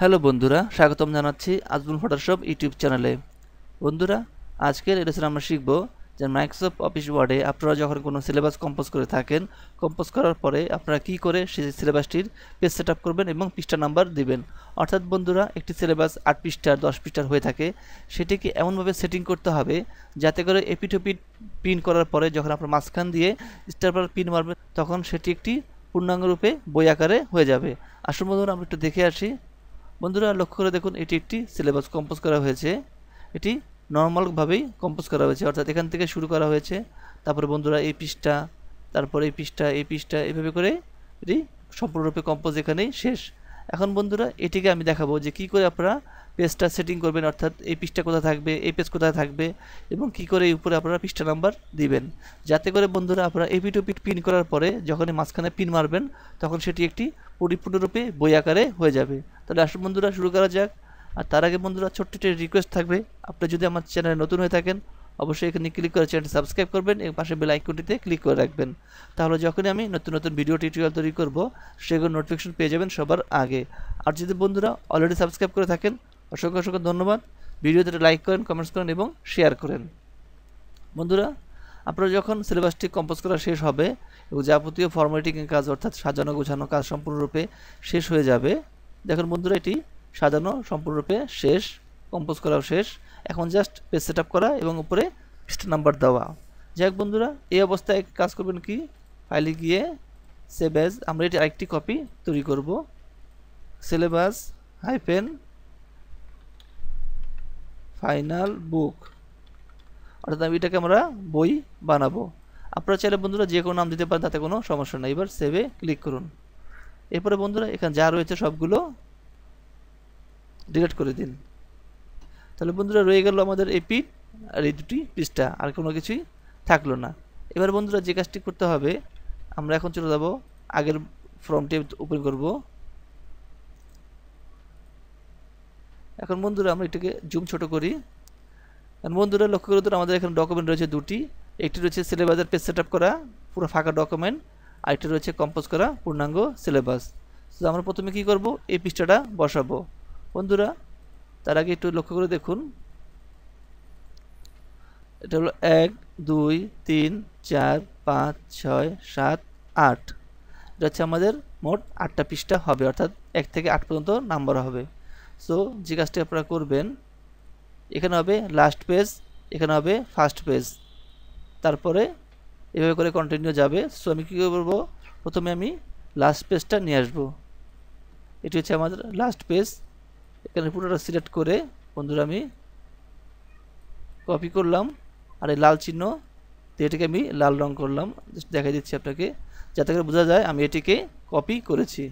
hello বন্ধুরা স্বাগতম জানাচ্ছি আজমুল ফটোশপ ইউটিউব চ্যানেলে বন্ধুরা আজকের এডিশন আমরা শিখব যে মাইক্রোসফট অফিস ওয়ার্ডে আপনারা যখন কোনো সিলেবাস কম্পোজ করে থাকেন কম্পোজ করার পরে আপনারা কি করে সেই সিলেবাসটির পেজ সেট করবেন এবং পৃষ্ঠা নাম্বার দিবেন অর্থাৎ বন্ধুরা একটি সিলেবাস আট পৃষ্ঠার দশ পৃষ্ঠার হয়ে থাকে সেটিকে এমনভাবে সেটিং করতে হবে যাতে করে এপিটোপিট প্রিন্ট করার পরে যখন আপনার মাঝখান দিয়ে স্টারপার প্রিন্ট মারবেন তখন সেটি একটি পূর্ণাঙ্গরূপে বই আকারে হয়ে যাবে আসুন বন্ধুরা আমরা একটু দেখে আসি বন্ধুরা লক্ষ্য করে দেখুন এটি একটি সিলেবাস কম্পোজ করা হয়েছে এটি নর্মালভাবেই কম্পোজ করা হয়েছে অর্থাৎ এখান থেকে শুরু করা হয়েছে তারপরে বন্ধুরা এই পৃষ্ঠা তারপরে এই পৃষ্ঠা এই পৃষ্ঠা এভাবে করে এটি সম্পূর্ণরূপে কম্পোজ এখানেই শেষ এখন বন্ধুরা এটিকে আমি দেখাবো যে কি করে আপনারা পেজটা সেটিং করবেন অর্থাৎ এই পৃষ্ঠা কোথায় থাকবে এই পেজ কোথায় থাকবে এবং কি করে এই উপরে আপনারা পৃষ্ঠা নাম্বার দিবেন যাতে করে বন্ধুরা আপনারা এপি টু পিট পিন করার পরে যখন মাঝখানে পিন মারবেন তখন সেটি একটি পরিপূর্ণরূপে বই আকারে হয়ে যাবে তাহলে আসুন বন্ধুরা শুরু করা যাক আর তার আগে বন্ধুরা ছোট্ট একটি রিকোয়েস্ট থাকবে আপনি যদি আমার চ্যানেলে নতুন হয়ে থাকেন অবশ্যই এখানে ক্লিক করে চ্যানেলটি সাবস্ক্রাইব করবেন এবং পাশে বেল আইকনটিতে ক্লিক করে রাখবেন তাহলে যখনই আমি নতুন নতুন ভিডিও টিউটোরিয়াল তৈরি করব সেগুলো নোটিফিকেশন পেয়ে যাবেন সবার আগে আর যদি বন্ধুরা অলরেডি সাবস্ক্রাইব করে থাকেন অসংখ্য অসংখ্য ধন্যবাদ ভিডিওতে লাইক করেন কমেন্টস করেন এবং শেয়ার করেন বন্ধুরা আপনারা যখন সিলেবাসটি কম্পোজ করা শেষ হবে এবং যাবতীয় ফর্মেটিং কাজ অর্থাৎ সাজানো গোছানো কাজ সম্পূর্ণরূপে শেষ হয়ে যাবে দেখুন বন্ধুরা এটি সাজানো সম্পূর্ণরূপে শেষ কম্পোজ করাও শেষ এখন জাস্ট পেজ সেট করা এবং উপরে পৃষ্ঠা নাম্বার দেওয়া যাই হোক বন্ধুরা এই অবস্থায় কাজ করবেন কি ফাইলে গিয়ে সেভ আমরা এটি আরেকটি কপি তৈরি করব সিলেবাস হাইফেন ফাইনাল বুক অর্থাৎ আমি এটাকে আমরা বই বানাবো আপনারা চাইলে বন্ধুরা যে কোনো নাম দিতে পারেন তাতে কোনো সমস্যা নেই এবার সেভে ক্লিক করুন এরপরে বন্ধুরা এখানে যা রয়েছে সবগুলো ডিলিট করে দিন তাহলে বন্ধুরা রয়ে গেল আমাদের এই পিঠ আর এই দুটি পৃষ্ঠা আর কোনো কিছুই থাকলো না এবার বন্ধুরা যে কাজটি করতে হবে আমরা এখন চলে যাব আগের ফর্মটি ওপেন করব এখন বন্ধুরা আমরা এটাকে জুম ছোট করি কারণ বন্ধুরা লক্ষ্য করে ধরুন আমাদের এখানে ডকুমেন্ট রয়েছে দুটি একটি রয়েছে সিলেবাসের পেজ সেট করা পুরো ফাঁকা ডকুমেন্ট একটি রয়েছে কম্পোজ করা পূর্ণাঙ্গ সিলেবাস তো আমরা প্রথমে কি করব এই পৃষ্ঠাটা বসাবো বন্ধুরা তার আগে একটু লক্ষ্য করে দেখুন এটা হলো এক দুই তিন চার পাঁচ ছয় সাত আট এটা হচ্ছে আমাদের মোট আটটা পৃষ্ঠা হবে অর্থাৎ এক থেকে আট পর্যন্ত নাম্বার হবে সো যে কাজটি আপনারা করবেন এখানে হবে লাস্ট পেজ এখানে হবে ফার্স্ট পেজ তারপরে এভাবে করে কন্টিনিউ যাবে সো আমি কী করবো প্রথমে আমি লাস্ট পেজটা নিয়ে আসবো এটি হচ্ছে আমাদের লাস্ট পেজ এখানে পুরোটা সিলেক্ট করে বন্ধুরা আমি কপি করলাম আর এই লাল চিহ্ন তো এটাকে আমি লাল রং করলাম দেখাই দিচ্ছি আপনাকে যাতে করে বোঝা যায় আমি এটিকে কপি করেছি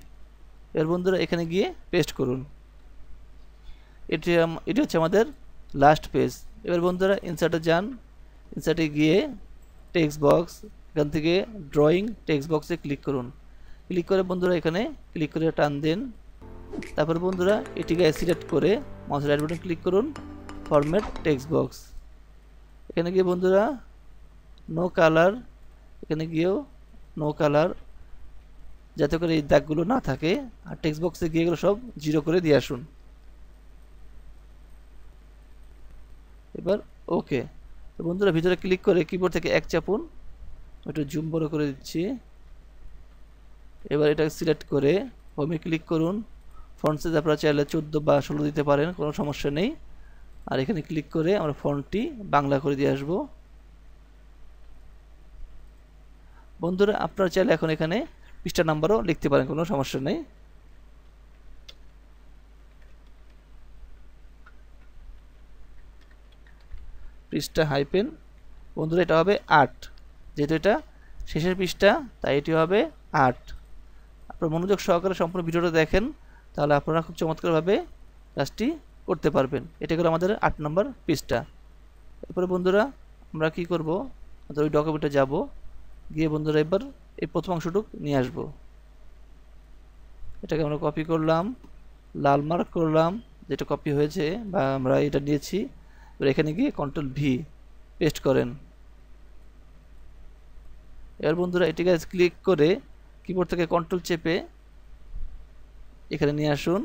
এর বন্ধুরা এখানে গিয়ে পেস্ট করুন এটি এটি হচ্ছে আমাদের লাস্ট পেজ এবার বন্ধুরা ইনসার্টে যান ইনসার্টে গিয়ে টেক্সট বক্স এখান থেকে ড্রয়িং টেক্সট বক্সে ক্লিক করুন ক্লিক করে বন্ধুরা এখানে ক্লিক করে টান দিন তারপর বন্ধুরা এটিকে সিলেক্ট করে মাউস রাইট বাটন ক্লিক করুন ফরম্যাট টেক্সট বক্স এখানে গিয়ে বন্ধুরা নো কালার এখানে গিয়েও নো কালার যাতে করে এই দাগগুলো না থাকে আর টেক্সট বক্সে গিয়ে এগুলো সব জিরো করে দিয়ে আসুন এবার ওকে তো বন্ধুরা ভিতরে ক্লিক করে কিবোর্ড থেকে এক চাপুন একটু জুম বড় করে দিচ্ছি এবার এটা সিলেক্ট করে হোমে ক্লিক করুন ফন্ট আপনারা চাইলে চোদ্দো বা ষোলো দিতে পারেন কোনো সমস্যা নেই আর এখানে ক্লিক করে আমরা ফন্টটি বাংলা করে দিয়ে আসবো বন্ধুরা আপনারা চাইলে এখন এখানে পৃষ্ঠা নাম্বারও লিখতে পারেন কোনো সমস্যা নেই পৃষ্ঠা হাইপেন বন্ধুরা এটা হবে আট যেহেতু এটা শেষের পৃষ্ঠা তাই এটি হবে আট আপনার মনোযোগ সহকারে সম্পূর্ণ ভিডিওটা দেখেন তাহলে আপনারা খুব চমৎকারভাবে কাজটি করতে পারবেন এটা গেলো আমাদের আট নম্বর পেজটা এরপরে বন্ধুরা আমরা কি করব আমাদের ওই ডকুমেন্টে যাব গিয়ে বন্ধুরা এবার এই প্রথম অংশটুকু নিয়ে আসব এটাকে আমরা কপি করলাম লাল মার্ক করলাম যেটা কপি হয়েছে বা আমরা এটা নিয়েছি এবার এখানে গিয়ে কন্ট্রোল ভি পেস্ট করেন এবার বন্ধুরা এটিকে ক্লিক করে কিবোর্ড থেকে কন্ট্রোল চেপে এখানে নিয়ে আসুন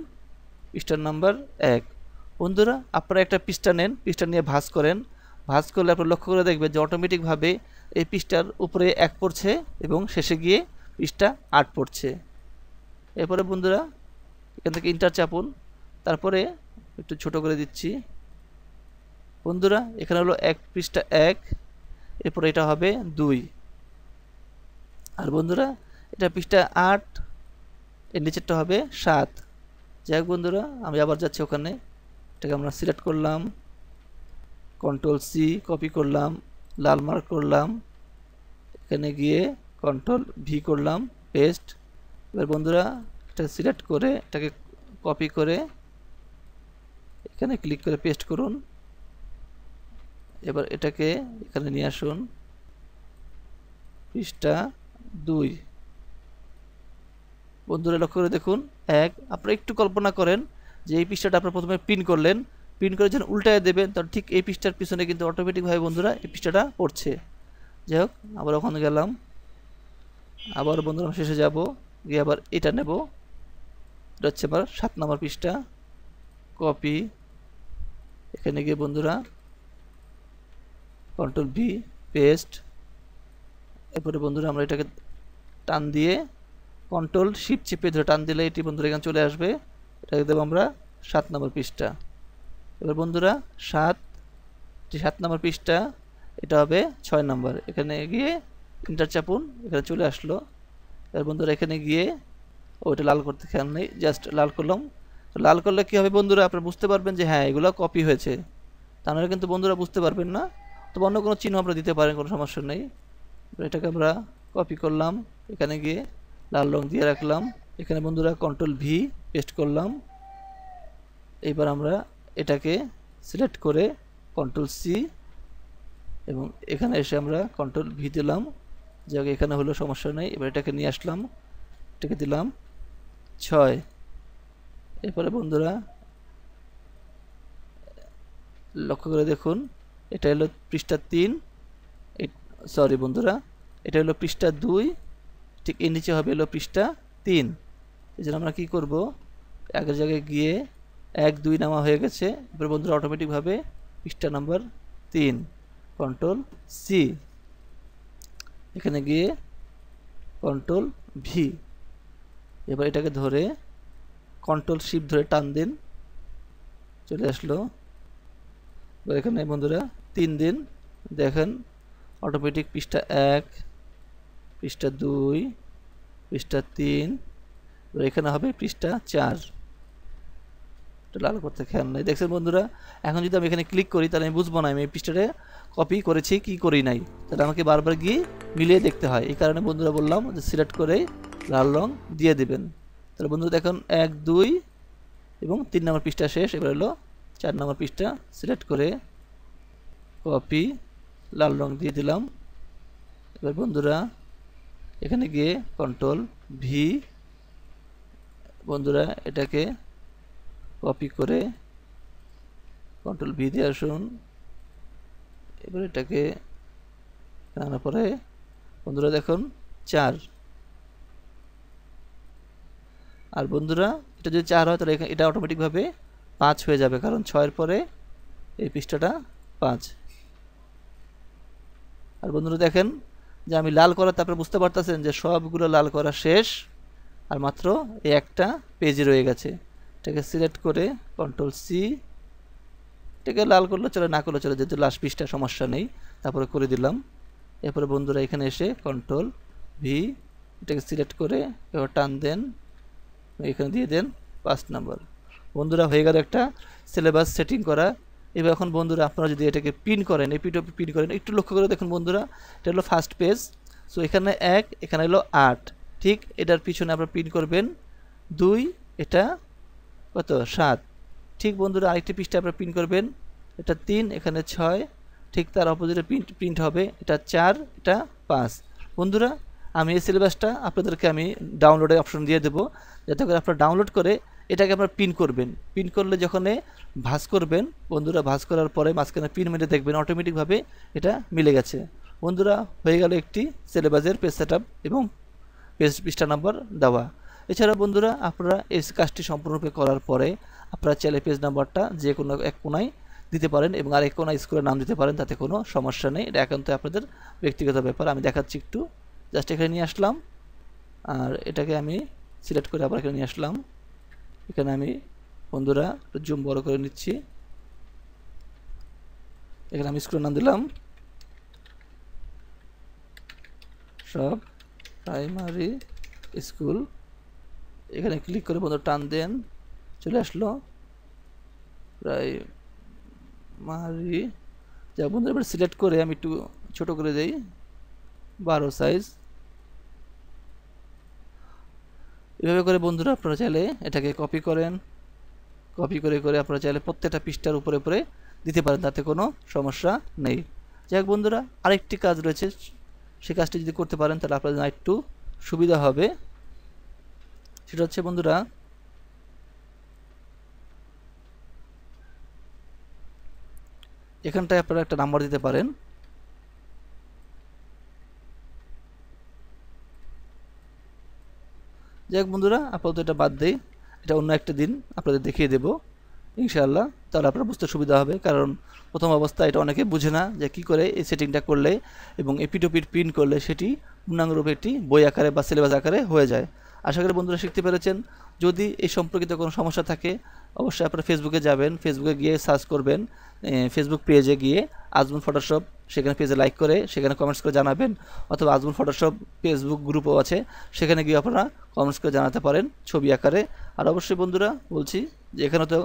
পৃষ্ঠার নাম্বার এক বন্ধুরা আপনারা একটা পৃষ্ঠা নেন পৃষ্ঠা নিয়ে ভাঁজ করেন ভাঁজ করলে আপনার লক্ষ্য করে দেখবেন যে অটোমেটিকভাবে এই পৃষ্ঠার উপরে এক পড়ছে এবং শেষে গিয়ে পৃষ্ঠা আট পড়ছে এরপরে বন্ধুরা এখান থেকে ইন্টার চাপুন তারপরে একটু ছোট করে দিচ্ছি বন্ধুরা এখানে হলো এক পৃষ্ঠা এক এরপরে এটা হবে দুই আর বন্ধুরা এটা পৃষ্ঠা আট এর নিচেরটা হবে সাত যাই হোক বন্ধুরা আমি আবার যাচ্ছি ওখানে এটাকে আমরা সিলেক্ট করলাম কন্ট্রোল সি কপি করলাম লাল মার্ক করলাম এখানে গিয়ে কন্ট্রোল ভি করলাম পেস্ট এবার বন্ধুরা এটা সিলেক্ট করে এটাকে কপি করে এখানে ক্লিক করে পেস্ট করুন এবার এটাকে এখানে নিয়ে আসুন পৃষ্ঠা দুই বন্ধুরা লক্ষ্য করে দেখুন এক আপনারা একটু কল্পনা করেন যে এই পৃষ্ঠাটা আপনার প্রথমে প্রিন্ট করলেন প্রিন্ট করে যখন উল্টায় দেবেন তখন ঠিক এই পৃষ্ঠার পিছনে কিন্তু অটোমেটিকভাবে বন্ধুরা এই পৃষ্ঠাটা পড়ছে যাই হোক আবার ওখানে গেলাম আবার বন্ধুরা শেষে যাব গিয়ে আবার এটা নেব এটা হচ্ছে আবার সাত নম্বর পৃষ্ঠা কপি এখানে গিয়ে বন্ধুরা কন্ট্রোল ভি পেস্ট এরপরে বন্ধুরা আমরা এটাকে টান দিয়ে কন্ট্রোল শিপ চেপে ধরে টান দিলে এটি বন্ধুরা এখানে চলে আসবে এটাকে দেবো আমরা সাত নম্বর পৃষ্ঠা এবার বন্ধুরা সাত যে সাত নম্বর পৃষ্ঠা এটা হবে ছয় নম্বর এখানে গিয়ে ইন্টার চাপুন এখানে চলে আসলো এবার বন্ধুরা এখানে গিয়ে ওইটা লাল করতে খেয়াল নেই জাস্ট লাল করলাম লাল করলে কী হবে বন্ধুরা আপনারা বুঝতে পারবেন যে হ্যাঁ এগুলো কপি হয়েছে তা নাহলে কিন্তু বন্ধুরা বুঝতে পারবেন না তো অন্য কোনো চিহ্ন আপনারা দিতে পারেন কোনো সমস্যা নেই এটাকে আমরা কপি করলাম এখানে গিয়ে লাল রং দিয়ে রাখলাম এখানে বন্ধুরা কন্ট্রোল ভি পেস্ট করলাম এবার আমরা এটাকে সিলেক্ট করে কন্ট্রোল সি এবং এখানে এসে আমরা কন্ট্রোল ভি দিলাম যাকে এখানে হলো সমস্যা নেই এবার এটাকে নিয়ে আসলাম এটাকে দিলাম ছয় এরপরে বন্ধুরা লক্ষ্য করে দেখুন এটা হলো পৃষ্ঠা তিন সরি বন্ধুরা এটা হলো পৃষ্ঠা দুই ঠিক এর নিচে হবে এলো পৃষ্ঠা তিন এই জন্য আমরা কী করব এক জায়গায় গিয়ে এক দুই নামা হয়ে গেছে এবার বন্ধুরা অটোমেটিকভাবে পৃষ্ঠা নাম্বার তিন কন্ট্রোল সি এখানে গিয়ে কন্ট্রোল ভি এবার এটাকে ধরে কন্ট্রোল শিপ ধরে টান দিন চলে আসলো এবার এখানে বন্ধুরা তিন দিন দেখেন অটোমেটিক পৃষ্ঠা এক পৃষ্ঠা দুই পৃষ্ঠা তিন এখানে হবে পৃষ্ঠা চার লাল করতে খেয়াল নেই দেখছেন বন্ধুরা এখন যদি আমি এখানে ক্লিক করি তাহলে আমি বুঝবো না আমি এই পৃষ্ঠাটা কপি করেছি কি করি নাই তাহলে আমাকে বারবার গিয়ে মিলিয়ে দেখতে হয় এই কারণে বন্ধুরা বললাম যে সিলেক্ট করে লাল রং দিয়ে দিবেন তাহলে বন্ধুরা দেখুন এক দুই এবং তিন নম্বর পৃষ্ঠা শেষ এবার হলো চার নম্বর পৃষ্ঠা সিলেক্ট করে কপি লাল রং দিয়ে দিলাম এবার বন্ধুরা এখানে গিয়ে কন্ট্রোল ভি বন্ধুরা এটাকে কপি করে কন্ট্রোল ভি দিয়ে আসুন এবার এটাকে আনার পরে বন্ধুরা দেখুন চার আর বন্ধুরা এটা যদি চার হয় তাহলে এটা অটোমেটিকভাবে পাঁচ হয়ে যাবে কারণ ছয়ের পরে এই পৃষ্ঠাটা পাঁচ আর বন্ধুরা দেখেন যে আমি লাল করা তারপরে বুঝতে পারতেছেন যে সবগুলো লাল করা শেষ আর মাত্র এই একটা পেজে রয়ে গেছে এটাকে সিলেক্ট করে কন্ট্রোল সি এটাকে লাল করলে চলে না করলে চলে যেহেতু লাস্ট পিসটা সমস্যা নেই তারপরে করে দিলাম এরপরে বন্ধুরা এখানে এসে কন্ট্রোল ভি এটাকে সিলেক্ট করে এবার টান দেন এখানে দিয়ে দেন পাঁচ নম্বর বন্ধুরা হয়ে গেল একটা সিলেবাস সেটিং করা এবার এখন বন্ধুরা আপনারা যদি এটাকে পিন করেন এই পিটো পিন করেন একটু লক্ষ্য করে দেখুন বন্ধুরা এটা হলো ফার্স্ট পেজ সো এখানে এক এখানে হলো আট ঠিক এটার পিছনে আপনারা পিন করবেন দুই এটা কত সাত ঠিক বন্ধুরা আরেকটি পিসটা আপনারা প্রিন্ট করবেন এটা তিন এখানে ছয় ঠিক তার অপোজিটে প্রিন্ট প্রিন্ট হবে এটা চার এটা পাঁচ বন্ধুরা আমি এই সিলেবাসটা আপনাদেরকে আমি ডাউনলোডের অপশন দিয়ে দেবো যাতে করে আপনারা ডাউনলোড করে এটাকে আপনারা পিন করবেন পিন করলে যখন ভাজ করবেন বন্ধুরা ভাজ করার পরে মাঝখানে পিন মেরে দেখবেন অটোমেটিকভাবে এটা মিলে গেছে বন্ধুরা হয়ে গেল একটি সিলেবাসের পেজ সেট এবং পেজ পৃষ্ঠা নাম্বার দেওয়া এছাড়া বন্ধুরা আপনারা এই কাজটি সম্পূর্ণরূপে করার পরে আপনারা চ্যালে পেজ নাম্বারটা যে কোনো এক কোনায় দিতে পারেন এবং আর এক কোনায় স্কুলের নাম দিতে পারেন তাতে কোনো সমস্যা নেই এটা একান্ত আপনাদের ব্যক্তিগত ব্যাপার আমি দেখাচ্ছি একটু জাস্ট এখানে নিয়ে আসলাম আর এটাকে আমি সিলেক্ট করে আবার এখানে নিয়ে আসলাম এখানে আমি বন্ধুরা একটু জুম বড় করে নিচ্ছি এখানে আমি স্ক্রুর নাম দিলাম সব প্রাইমারি স্কুল এখানে ক্লিক করে বন্ধু টান দেন চলে আসলো প্রাইমারি যা বন্ধুরা সিলেক্ট করে আমি একটু ছোটো করে দেই বারো সাইজ এভাবে করে বন্ধুরা আপনারা চাইলে এটাকে কপি করেন কপি করে করে আপনারা চাইলে প্রত্যেকটা পৃষ্ঠার উপরে উপরে দিতে পারেন তাতে কোনো সমস্যা নেই যাই হোক বন্ধুরা আরেকটি কাজ রয়েছে সে কাজটি যদি করতে পারেন তাহলে আপনাদের একটু সুবিধা হবে সেটা হচ্ছে বন্ধুরা এখানটায় আপনারা একটা নাম্বার দিতে পারেন যাই হোক বন্ধুরা আপাতত এটা বাদ দেই এটা অন্য একটা দিন আপনাদের দেখিয়ে দেবো ইনশাআল্লাহ তাহলে আপনার বুঝতে সুবিধা হবে কারণ প্রথম অবস্থা এটা অনেকে বুঝে না যে কি করে এই সেটিংটা করলে এবং এপিটোপিট প্রিন্ট করলে সেটি পূর্ণাঙ্গরূপে একটি বই আকারে বা সিলেবাস আকারে হয়ে যায় আশা করি বন্ধুরা শিখতে পেরেছেন যদি এই সম্পর্কিত কোনো সমস্যা থাকে অবশ্যই আপনারা ফেসবুকে যাবেন ফেসবুকে গিয়ে সার্চ করবেন ফেসবুক পেজে গিয়ে আজমুল ফটোশপ সেখানে পেজে লাইক করে সেখানে কমেন্টস করে জানাবেন অথবা আজমুল ফটোশপ ফেসবুক গ্রুপও আছে সেখানে গিয়ে আপনারা কমেন্টস করে জানাতে পারেন ছবি আকারে আর অবশ্যই বন্ধুরা বলছি যে এখানে তো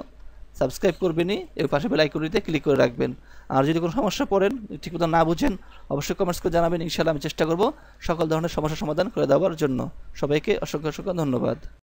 সাবস্ক্রাইব করবেনই এর পাশে বেল আইকনটিতে ক্লিক করে রাখবেন আর যদি কোনো সমস্যা পড়েন ঠিক মতো না বুঝেন অবশ্যই কমেন্টস করে জানাবেন ইনশাআল্লাহ আমি চেষ্টা করব সকল ধরনের সমস্যার সমাধান করে দেওয়ার জন্য সবাইকে অসংখ্য অসংখ্য ধন্যবাদ